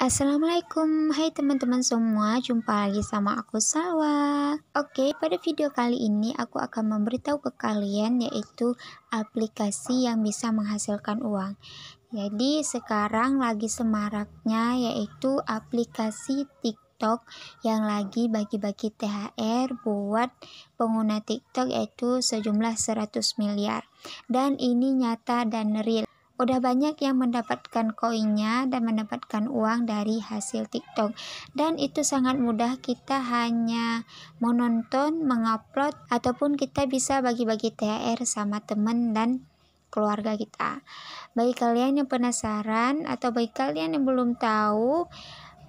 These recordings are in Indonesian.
Assalamualaikum, hai teman-teman semua, jumpa lagi sama aku Salwa Oke, pada video kali ini aku akan memberitahu ke kalian yaitu aplikasi yang bisa menghasilkan uang Jadi sekarang lagi semaraknya yaitu aplikasi TikTok yang lagi bagi-bagi THR buat pengguna TikTok yaitu sejumlah 100 miliar Dan ini nyata dan real udah banyak yang mendapatkan koinnya dan mendapatkan uang dari hasil TikTok dan itu sangat mudah kita hanya menonton, mengupload ataupun kita bisa bagi-bagi THR sama teman dan keluarga kita. Bagi kalian yang penasaran atau bagi kalian yang belum tahu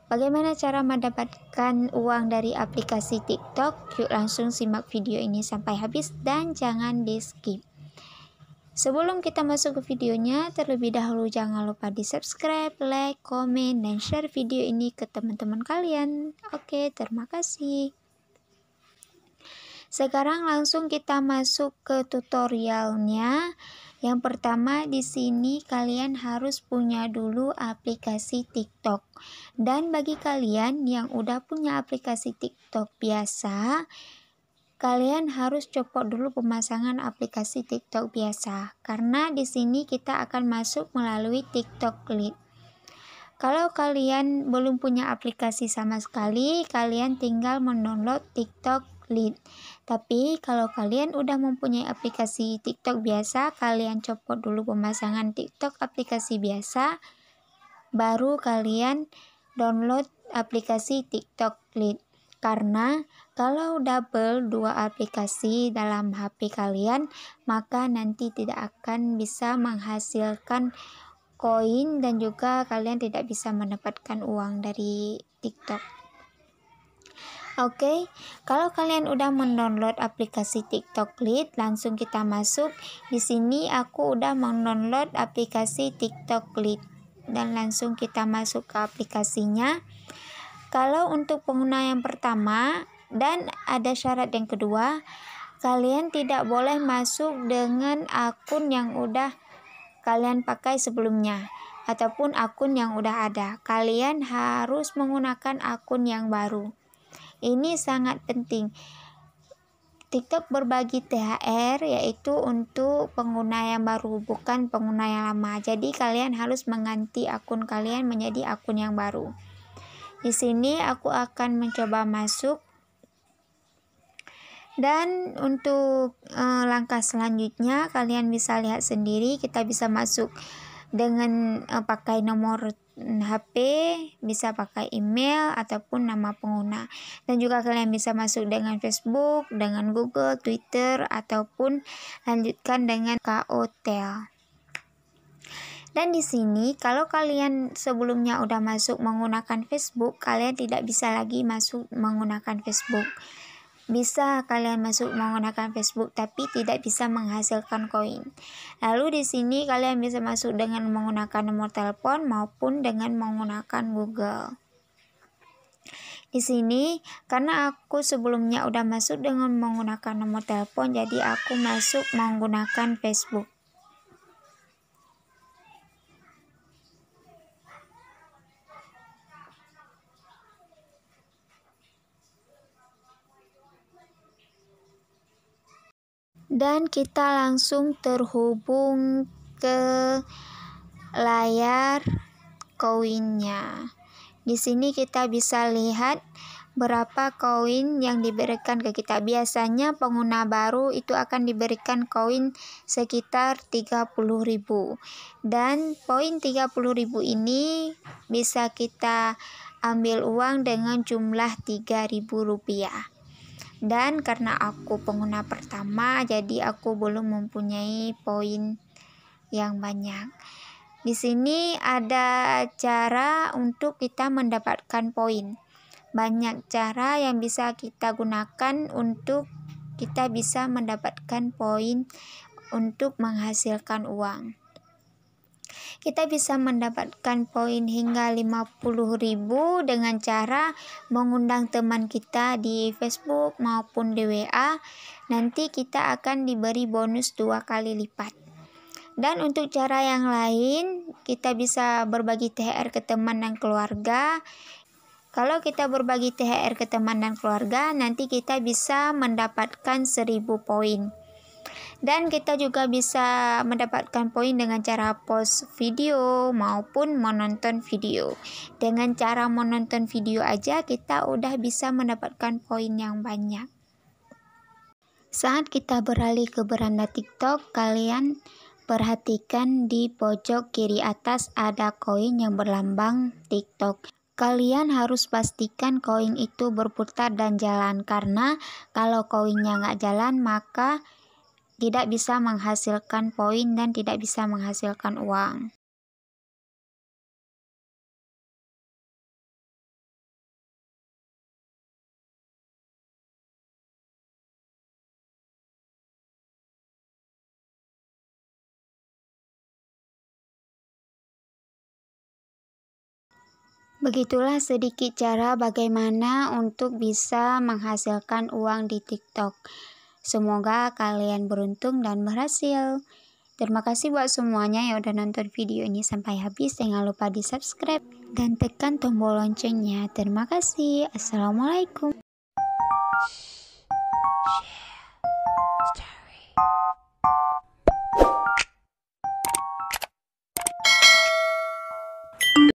bagaimana cara mendapatkan uang dari aplikasi TikTok, yuk langsung simak video ini sampai habis dan jangan di skip. Sebelum kita masuk ke videonya, terlebih dahulu jangan lupa di subscribe, like, komen, dan share video ini ke teman-teman kalian. Oke, terima kasih. Sekarang langsung kita masuk ke tutorialnya. Yang pertama di sini kalian harus punya dulu aplikasi TikTok. Dan bagi kalian yang udah punya aplikasi TikTok biasa, kalian harus copot dulu pemasangan aplikasi TikTok biasa karena di sini kita akan masuk melalui TikTok Lite. Kalau kalian belum punya aplikasi sama sekali, kalian tinggal mendownload TikTok Lite. Tapi kalau kalian udah mempunyai aplikasi TikTok biasa, kalian copot dulu pemasangan TikTok aplikasi biasa, baru kalian download aplikasi TikTok Lite. Karena kalau double dua aplikasi dalam HP kalian, maka nanti tidak akan bisa menghasilkan koin dan juga kalian tidak bisa mendapatkan uang dari TikTok. Oke, okay, kalau kalian udah mendownload aplikasi TikTok Lite, langsung kita masuk. Di sini aku udah mendownload aplikasi TikTok Lite dan langsung kita masuk ke aplikasinya. Kalau untuk pengguna yang pertama dan ada syarat yang kedua, kalian tidak boleh masuk dengan akun yang udah kalian pakai sebelumnya ataupun akun yang udah ada. Kalian harus menggunakan akun yang baru. Ini sangat penting. TikTok berbagi THR yaitu untuk pengguna yang baru bukan pengguna yang lama. Jadi kalian harus mengganti akun kalian menjadi akun yang baru. Di sini aku akan mencoba masuk. Dan untuk e, langkah selanjutnya kalian bisa lihat sendiri kita bisa masuk dengan e, pakai nomor HP, bisa pakai email ataupun nama pengguna. Dan juga kalian bisa masuk dengan Facebook, dengan Google, Twitter ataupun lanjutkan dengan KOTEL. Dan di sini kalau kalian sebelumnya udah masuk menggunakan Facebook, kalian tidak bisa lagi masuk menggunakan Facebook. Bisa kalian masuk menggunakan Facebook tapi tidak bisa menghasilkan koin. Lalu di sini kalian bisa masuk dengan menggunakan nomor telepon maupun dengan menggunakan Google. Di sini karena aku sebelumnya udah masuk dengan menggunakan nomor telepon jadi aku masuk menggunakan Facebook. dan kita langsung terhubung ke layar koinnya. Di sini kita bisa lihat berapa koin yang diberikan ke kita. Biasanya pengguna baru itu akan diberikan koin sekitar 30.000. Dan poin 30.000 ini bisa kita ambil uang dengan jumlah Rp3.000 dan karena aku pengguna pertama jadi aku belum mempunyai poin yang banyak di sini ada cara untuk kita mendapatkan poin banyak cara yang bisa kita gunakan untuk kita bisa mendapatkan poin untuk menghasilkan uang kita bisa mendapatkan poin hingga 50.000 dengan cara mengundang teman kita di Facebook maupun di WA. Nanti kita akan diberi bonus dua kali lipat. Dan untuk cara yang lain, kita bisa berbagi THR ke teman dan keluarga. Kalau kita berbagi THR ke teman dan keluarga, nanti kita bisa mendapatkan 1000 poin dan kita juga bisa mendapatkan poin dengan cara post video maupun menonton video dengan cara menonton video aja kita udah bisa mendapatkan poin yang banyak saat kita beralih ke beranda tiktok kalian perhatikan di pojok kiri atas ada koin yang berlambang tiktok kalian harus pastikan koin itu berputar dan jalan karena kalau koinnya nggak jalan maka tidak bisa menghasilkan poin dan tidak bisa menghasilkan uang. Begitulah sedikit cara bagaimana untuk bisa menghasilkan uang di TikTok. Semoga kalian beruntung dan berhasil. Terima kasih buat semuanya yang udah nonton video ini sampai habis. Jangan lupa di subscribe dan tekan tombol loncengnya. Terima kasih. Assalamualaikum.